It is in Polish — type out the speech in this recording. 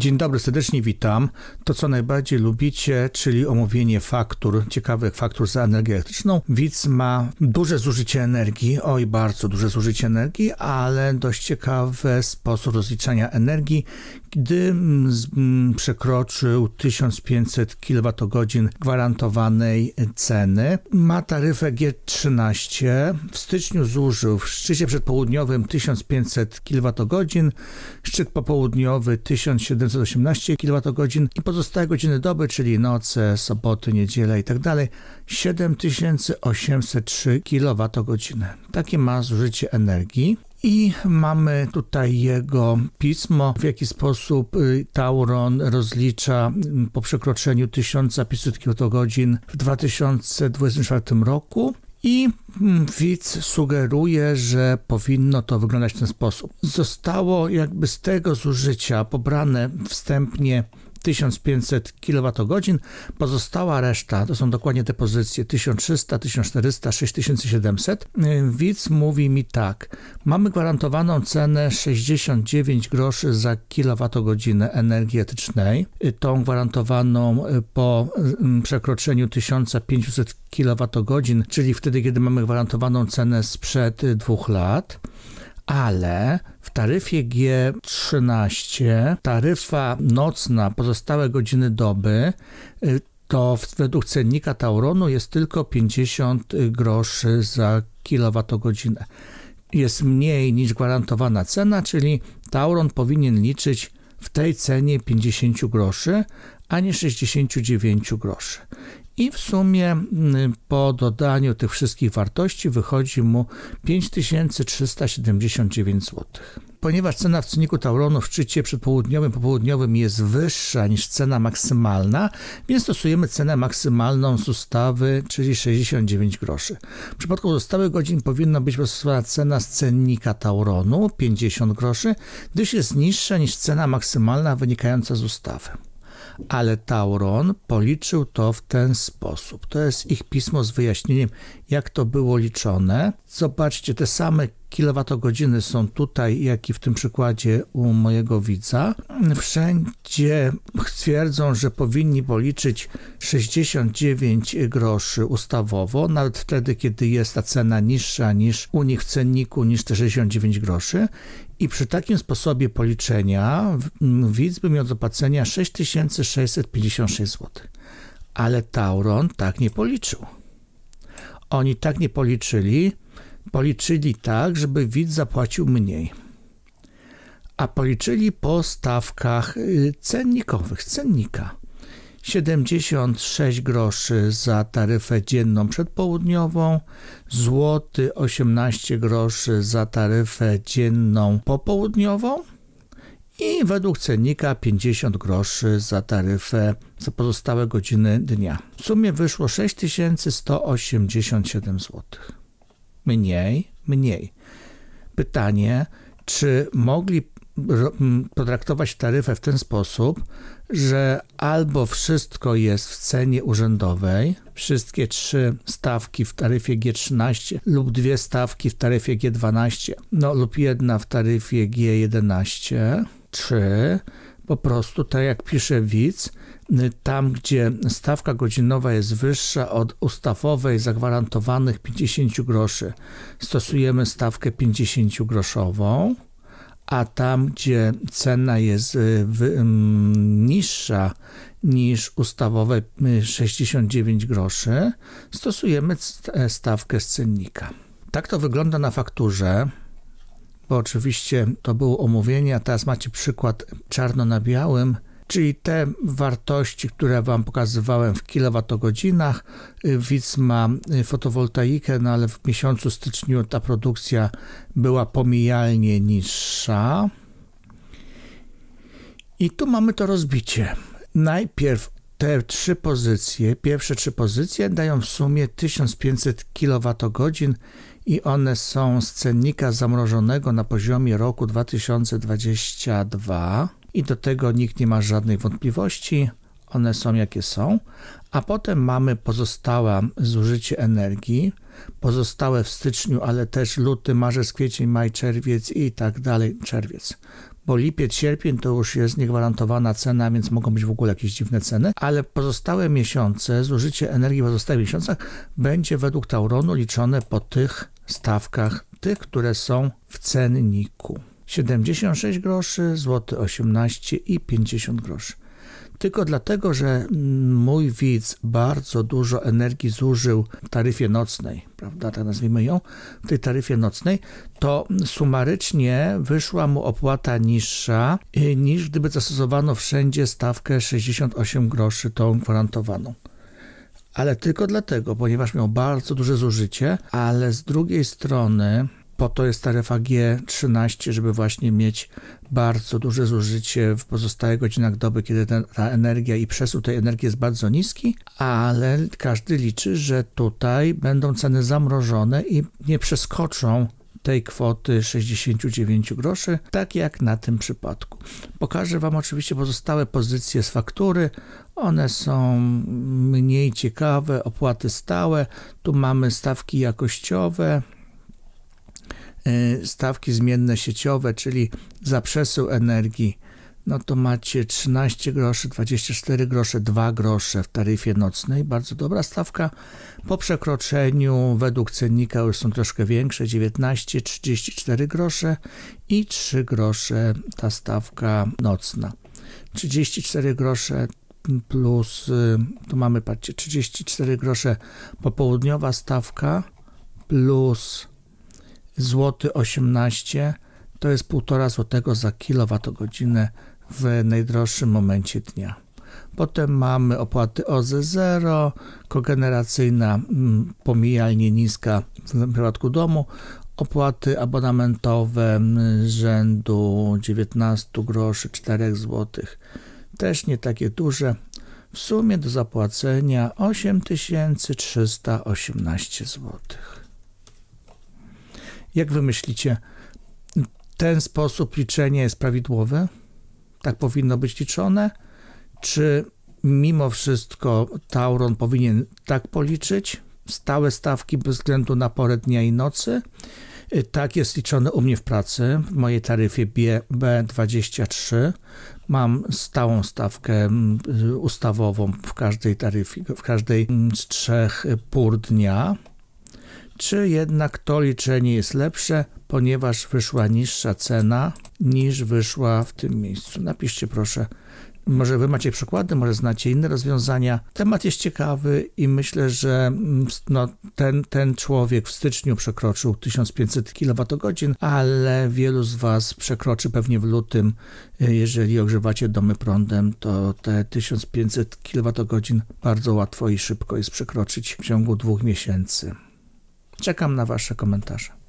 Dzień dobry, serdecznie witam. To, co najbardziej lubicie, czyli omówienie faktur, ciekawych faktur za energię elektryczną. Widz ma duże zużycie energii, oj, bardzo duże zużycie energii, ale dość ciekawy sposób rozliczania energii, gdy mm, mm, przekroczył 1500 kWh gwarantowanej ceny. Ma taryfę G13, w styczniu zużył w szczycie przedpołudniowym 1500 kWh, szczyt popołudniowy 1700 718 kWh i pozostałe godziny doby, czyli noce, soboty, niedziele itd. 7803 kWh. Takie ma zużycie energii. I mamy tutaj jego pismo, w jaki sposób y, Tauron rozlicza y, po przekroczeniu 1500 kWh w 2024 roku. I mm, widz sugeruje, że powinno to wyglądać w ten sposób. Zostało jakby z tego zużycia pobrane wstępnie 1500 kWh, pozostała reszta, to są dokładnie te pozycje 1300, 1400, 6700. Widz mówi mi tak, mamy gwarantowaną cenę 69 groszy za kWh energii etycznej, tą gwarantowaną y, po mm, przekroczeniu 1500 kWh, czyli wtedy, kiedy mamy gwarantowaną cenę sprzed y, dwóch lat ale w taryfie G13 taryfa nocna, pozostałe godziny doby y, to według cennika Tauronu jest tylko 50 groszy za kilowatogodzinę. Jest mniej niż gwarantowana cena, czyli Tauron powinien liczyć w tej cenie 50 groszy, ani 69 groszy. I w sumie mm, po dodaniu tych wszystkich wartości wychodzi mu 5379 zł. Ponieważ cena w cenniku Tauronu w szczycie przedpołudniowym, popołudniowym jest wyższa niż cena maksymalna, więc stosujemy cenę maksymalną z ustawy, czyli 69 groszy. W przypadku pozostałych godzin powinna być stosowana cena z cennika Tauronu 50 groszy, gdyż jest niższa niż cena maksymalna wynikająca z ustawy ale Tauron policzył to w ten sposób. To jest ich pismo z wyjaśnieniem, jak to było liczone. Zobaczcie, te same kilowatogodziny są tutaj, jak i w tym przykładzie u mojego widza. Wszędzie twierdzą, że powinni policzyć 69 groszy ustawowo, nawet wtedy, kiedy jest ta cena niższa niż u nich w cenniku, niż te 69 groszy i przy takim sposobie policzenia widz by miał do płacenia 6656 zł. Ale Tauron tak nie policzył. Oni tak nie policzyli, policzyli tak, żeby widz zapłacił mniej. A policzyli po stawkach y, cennikowych, cennika. 76 groszy za taryfę dzienną przedpołudniową, złoty 18 groszy za taryfę dzienną popołudniową i według cennika 50 groszy za taryfę za pozostałe godziny dnia. W sumie wyszło 6187 zł. Mniej, mniej. Pytanie, czy mogli potraktować taryfę w ten sposób, że albo wszystko jest w cenie urzędowej, wszystkie trzy stawki w taryfie G13 lub dwie stawki w taryfie G12, no lub jedna w taryfie G11, czy po prostu, tak jak pisze widz, y, tam, gdzie stawka godzinowa jest wyższa od ustawowej zagwarantowanych 50 groszy, stosujemy stawkę 50 groszową a tam, gdzie cena jest y, niższa niż ustawowe 69 y, groszy, stosujemy e, stawkę z cennika. Tak to wygląda na fakturze, bo oczywiście to było omówienie, a teraz macie przykład czarno na białym – Czyli te wartości, które Wam pokazywałem w kilowatogodzinach, y, widz ma y, fotowoltaikę, no ale w miesiącu styczniu ta produkcja była pomijalnie niższa. I tu mamy to rozbicie. Najpierw te trzy pozycje, pierwsze trzy pozycje dają w sumie 1500 kWh i one są z cennika zamrożonego na poziomie roku 2022 i do tego nikt nie ma żadnej wątpliwości. One są jakie są, a potem mamy pozostałe zużycie energii, pozostałe w styczniu, ale też luty, marzec, kwiecień, maj, czerwiec i tak dalej, czerwiec. Bo lipiec, sierpień to już jest niegwarantowana cena, więc mogą być w ogóle jakieś dziwne ceny, ale pozostałe miesiące, zużycie energii w pozostałych miesiącach będzie według Tauronu liczone po tych stawkach, tych, które są w cenniku. 76 groszy, złoty 18 i 50 groszy. Tylko dlatego, że mój widz bardzo dużo energii zużył w taryfie nocnej, prawda, tak nazwijmy ją, w tej taryfie nocnej, to sumarycznie wyszła mu opłata niższa y, niż gdyby zastosowano wszędzie stawkę 68 groszy, tą gwarantowaną ale tylko dlatego, ponieważ miał bardzo duże zużycie, ale z drugiej strony po to jest taryfa G13, żeby właśnie mieć bardzo duże zużycie w pozostałych godzinach doby, kiedy ta energia i przesył tej energii jest bardzo niski, ale każdy liczy, że tutaj będą ceny zamrożone i nie przeskoczą tej kwoty 69 groszy, tak jak na tym przypadku. Pokażę Wam oczywiście pozostałe pozycje z faktury. One są mniej ciekawe, opłaty stałe. Tu mamy stawki jakościowe, Y, stawki zmienne sieciowe, czyli za przesył energii, no to macie 13 groszy, 24 grosze, 2 grosze w taryfie nocnej. Bardzo dobra stawka. Po przekroczeniu według cennika już są troszkę większe, 19, 34 grosze i 3 grosze ta stawka nocna. 34 grosze plus, y, tu mamy, patrzcie, 34 grosze popołudniowa stawka plus złoty 18 to jest 1,5 zł za kilowatogodzinę w najdroższym momencie dnia. Potem mamy opłaty OZE 0, kogeneracyjna mm, pomijalnie niska w przypadku domu, opłaty abonamentowe mm, rzędu 19 groszy 4 zł. Też nie takie duże. W sumie do zapłacenia 8318 złotych. Jak wy myślicie, ten sposób liczenia jest prawidłowy? Tak powinno być liczone? Czy mimo wszystko Tauron powinien tak policzyć? Stałe stawki bez względu na porę dnia i nocy? Tak jest liczone u mnie w pracy, w mojej taryfie B23. Mam stałą stawkę mm, ustawową w każdej taryfie, w każdej z trzech pór dnia czy jednak to liczenie jest lepsze, ponieważ wyszła niższa cena niż wyszła w tym miejscu. Napiszcie proszę, może wy macie przykłady, może znacie inne rozwiązania. Temat jest ciekawy i myślę, że mm, no, ten, ten człowiek w styczniu przekroczył 1500 kWh, ale wielu z was przekroczy pewnie w lutym. Jeżeli ogrzewacie domy prądem, to te 1500 kWh bardzo łatwo i szybko jest przekroczyć w ciągu dwóch miesięcy. Czekam na Wasze komentarze.